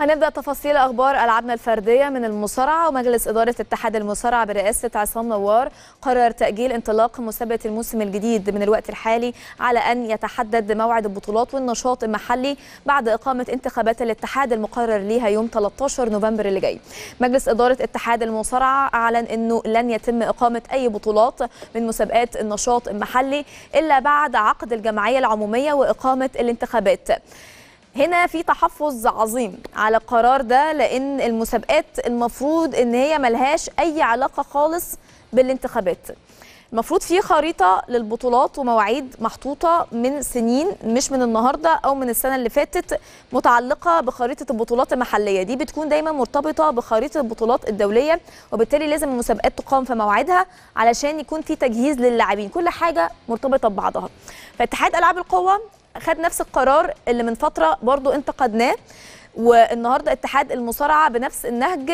هنبدا تفاصيل اخبار العابنا الفرديه من المصارعه ومجلس اداره اتحاد المصارعه برئاسه عصام نوار قرر تاجيل انطلاق مسابقه الموسم الجديد من الوقت الحالي على ان يتحدد موعد البطولات والنشاط المحلي بعد اقامه انتخابات الاتحاد المقرر ليها يوم 13 نوفمبر اللي جاي. مجلس اداره اتحاد المصارعه اعلن انه لن يتم اقامه اي بطولات من مسابقات النشاط المحلي الا بعد عقد الجمعيه العموميه واقامه الانتخابات. هنا في تحفظ عظيم على القرار ده لان المسابقات المفروض ان هي ملهاش اي علاقه خالص بالانتخابات المفروض في خريطه للبطولات ومواعيد محطوطه من سنين مش من النهارده او من السنه اللي فاتت متعلقه بخريطه البطولات المحليه دي بتكون دايما مرتبطه بخريطه البطولات الدوليه وبالتالي لازم المسابقات تقام في مواعيدها علشان يكون في تجهيز للاعبين كل حاجه مرتبطه ببعضها فاتحاد العاب القوه خد نفس القرار اللي من فتره برضو انتقدناه والنهارده اتحاد المصارعه بنفس النهج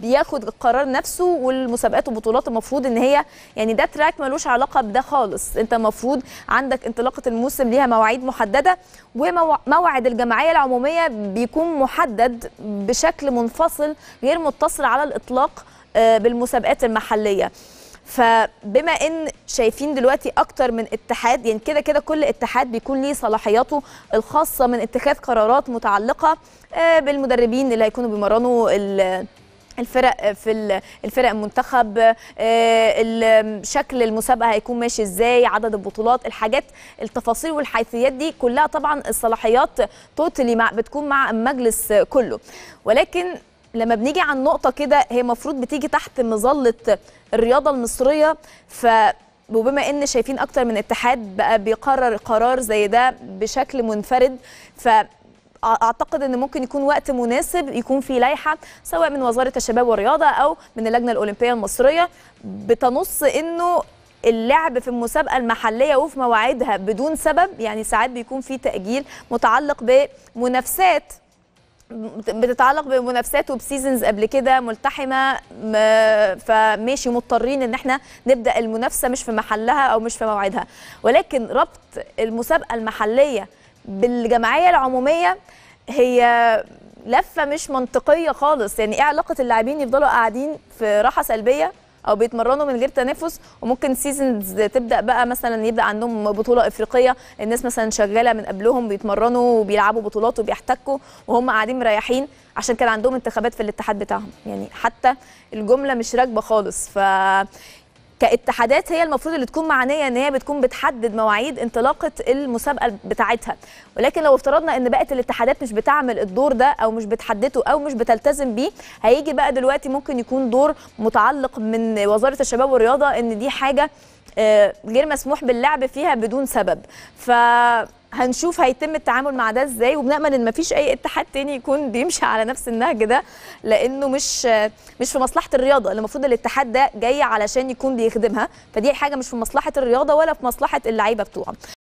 بياخد القرار نفسه والمسابقات والبطولات المفروض ان هي يعني ده تراك ملوش علاقه بده خالص انت المفروض عندك انطلاقه الموسم ليها مواعيد محدده وموعد الجمعيه العموميه بيكون محدد بشكل منفصل غير متصل على الاطلاق آه، بالمسابقات المحليه فبما ان شايفين دلوقتي اكتر من اتحاد يعني كده كده كل اتحاد بيكون ليه صلاحياته الخاصه من اتخاذ قرارات متعلقه آه، بالمدربين اللي هيكونوا بيمرنوا الفرق في الفرق المنتخب آه، شكل المسابقه هيكون ماشي ازاي عدد البطولات الحاجات التفاصيل والحيثيات دي كلها طبعا الصلاحيات توتلي مع بتكون مع المجلس كله ولكن لما بنيجي عن نقطه كده هي المفروض بتيجي تحت مظله الرياضه المصريه ف وبما ان شايفين اكتر من اتحاد بقى بيقرر قرار زي ده بشكل منفرد ف اعتقد ان ممكن يكون وقت مناسب يكون في لائحه سواء من وزاره الشباب والرياضه او من اللجنه الاولمبيه المصريه بتنص انه اللعب في المسابقه المحليه وفي مواعيدها بدون سبب يعني ساعات بيكون في تاجيل متعلق بمنافسات بتتعلق بمنافسات وبسيزونز قبل كده ملتحمه فماشي مضطرين ان احنا نبدا المنافسه مش في محلها او مش في موعدها ولكن ربط المسابقه المحليه بالجمعيه العموميه هي لفه مش منطقيه خالص يعني ايه علاقه اللاعبين يفضلوا قاعدين في راحه سلبيه او بيتمرنوا من غير تنافس وممكن سيزونز تبدا بقى مثلا يبدا عندهم بطوله افريقيه الناس مثلا شغاله من قبلهم بيتمرنوا وبيلعبوا بطولات وبيحتكوا وهم قاعدين مريحين عشان كان عندهم انتخابات في الاتحاد بتاعهم يعني حتى الجمله مش راكبه خالص ف كاتحادات هي المفروض اللي تكون معنيه ان هي بتكون بتحدد مواعيد انطلاقه المسابقه بتاعتها ولكن لو افترضنا ان بقت الاتحادات مش بتعمل الدور ده او مش بتحدده او مش بتلتزم بيه هيجي بقى دلوقتي ممكن يكون دور متعلق من وزاره الشباب والرياضه ان دي حاجه آه، غير مسموح باللعب فيها بدون سبب ف هنشوف هيتم التعامل مع ده ازاي وبنامل ان مفيش اي اتحاد تاني يكون بيمشي على نفس النهج ده لانه مش مش في مصلحه الرياضه اللي المفروض الاتحاد ده جاي علشان يكون بيخدمها فدي حاجه مش في مصلحه الرياضه ولا في مصلحه اللعيبه بتوعه